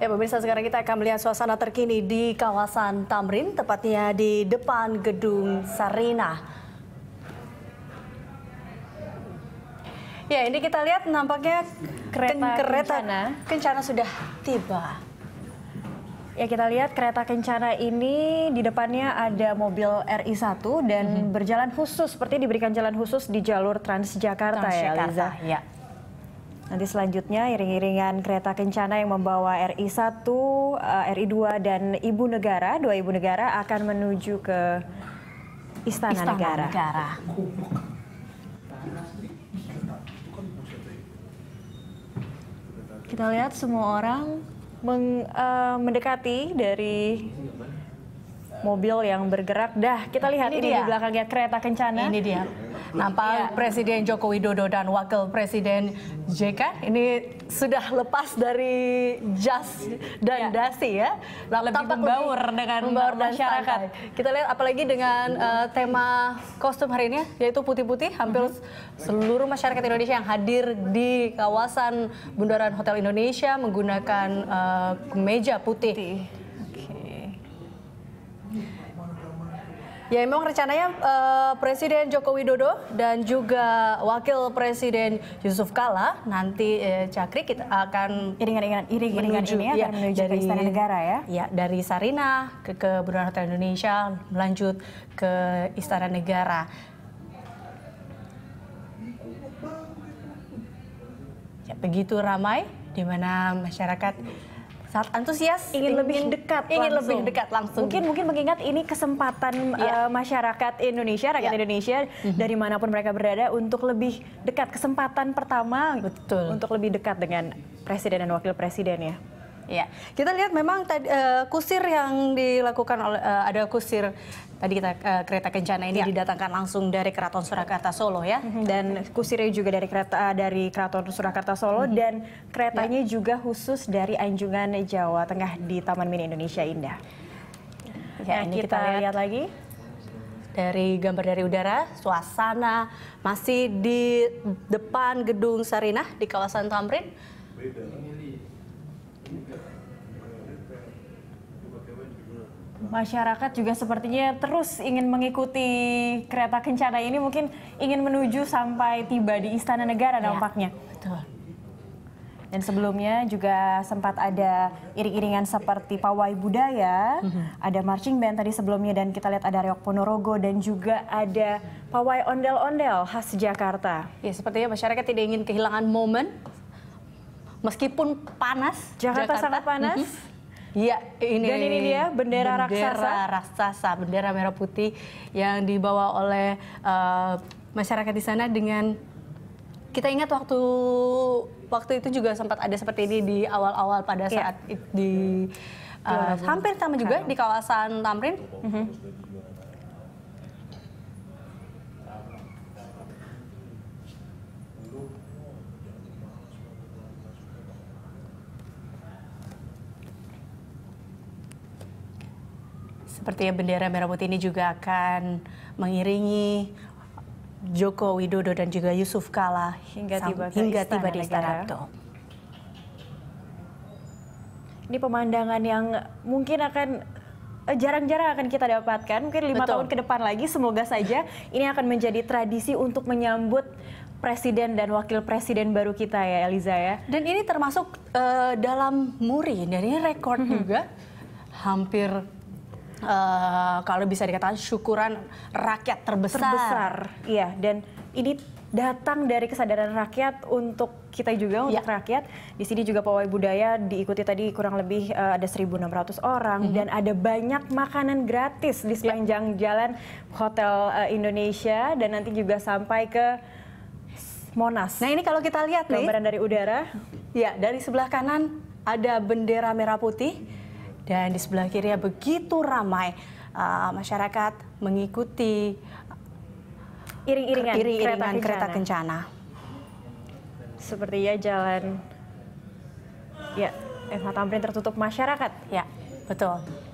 Ya pemirsa sekarang kita akan melihat suasana terkini di kawasan Tamrin, tepatnya di depan gedung Sarina. Ya ini kita lihat nampaknya kereta, kereta kencana. kencana sudah tiba. Ya kita lihat kereta kencana ini di depannya ada mobil RI1 dan mm -hmm. berjalan khusus seperti diberikan jalan khusus di jalur Transjakarta, Trans ya Liza. Ya. Nanti selanjutnya iring-iringan kereta kencana yang membawa RI1, eh, RI2 dan Ibu Negara, dua Ibu Negara akan menuju ke Istana, Istana Negara. Negara. Kita lihat semua orang meng, uh, mendekati dari mobil yang bergerak. Dah, kita lihat ini, ini dia. di belakangnya kereta kencana. Ini dia. Nampak ya. Presiden Joko Widodo dan Wakil Presiden JK ini sudah lepas dari jas dan ya. dasi ya. Lebih Tampak membaur lebih dengan membaur masyarakat. Dan Kita lihat apalagi dengan uh, tema kostum hari ini ya, yaitu putih-putih hampir uh mhm. -huh. seluruh masyarakat Indonesia yang hadir di kawasan Bundaran Hotel Indonesia menggunakan uh, meja putih. putih Ya memang rencananya uh, Presiden Joko Widodo dan juga Wakil Presiden Yusuf Kala nanti uh, Cakri kita akan iringan-iringan iring iringan ini ya, menuju dari, ke Istana Negara ya. Ya dari Sarina ke, ke Bundaran Hotel Indonesia melanjut ke Istana Negara. Ya begitu ramai di mana masyarakat saat antusias ingin, ingin lebih dekat ingin langsung. lebih dekat langsung mungkin mungkin mengingat ini kesempatan yeah. Iya. uh, masyarakat Indonesia rakyat yeah. Indonesia mm-hmm. dari manapun mereka berada untuk lebih dekat kesempatan pertama betul untuk lebih dekat dengan presiden dan wakil presiden ya Iya. Kita lihat memang tadi uh, kusir yang dilakukan oleh uh, ada kusir tadi kita uh, kereta kencana ini ya. didatangkan langsung dari Keraton Surakarta Solo ya. Mhm. Dan kusirnya juga dari kereta dari Keraton Surakarta Solo -hmm. dan keretanya ya. juga khusus dari Anjungan Jawa Tengah di Taman Mini Indonesia Indah. Ya, nah, ini kita, kita lihat, lagi dari gambar dari udara, suasana masih di depan gedung Sarinah di kawasan Tamrin. Beda. Masyarakat juga sepertinya terus ingin mengikuti kereta kencana ini mungkin ingin menuju sampai tiba di Istana Negara ya. nampaknya. Betul. Dan sebelumnya juga sempat ada iring-iringan seperti pawai budaya, mhm. ada marching band tadi sebelumnya dan kita lihat ada reok ponorogo dan juga ada pawai ondel-ondel khas Jakarta. Ya, sepertinya masyarakat tidak ingin kehilangan momen meskipun panas. Jakarta, Jakarta sangat panas. Mm -hmm Iya, ini. Dan ini dia bendera, bendera raksasa. raksasa, bendera merah putih yang dibawa oleh uh, masyarakat di sana dengan kita ingat waktu waktu itu juga sempat ada seperti ini di awal-awal pada iya. saat ya. di uh, hampir sama juga di kawasan Tamrin. Mm -hmm. Sepertinya bendera merah putih ini juga akan mengiringi Joko Widodo dan juga Yusuf Kala hingga tiba, ke hingga tiba di Istana Ini pemandangan yang mungkin akan eh, jarang-jarang akan kita dapatkan. Mungkin lima tahun ke depan lagi, semoga saja ini akan menjadi tradisi untuk menyambut presiden dan wakil presiden baru kita ya, Eliza ya. Dan ini termasuk uh, dalam muri, dan ini rekor mhm. juga hampir uh, kalau bisa dikatakan syukuran rakyat terbesar. Terbesar, iya. Dan ini datang dari kesadaran rakyat untuk kita juga iya. untuk ya. rakyat. Di sini juga pawai budaya diikuti tadi kurang lebih uh, ada 1.600 orang mm -hmm. dan ada banyak makanan gratis di iya. sepanjang ya. jalan Hotel uh, Indonesia dan nanti juga sampai ke Monas. Nah ini kalau kita lihat nih. Gambaran dari udara. Ya dari sebelah kanan ada bendera merah putih dan di sebelah kirinya begitu ramai uh, masyarakat mengikuti iring-iringan iring kereta, kereta, kereta kencana. Sepertinya jalan ya Eva eh, Tamrin tertutup masyarakat. Ya, betul.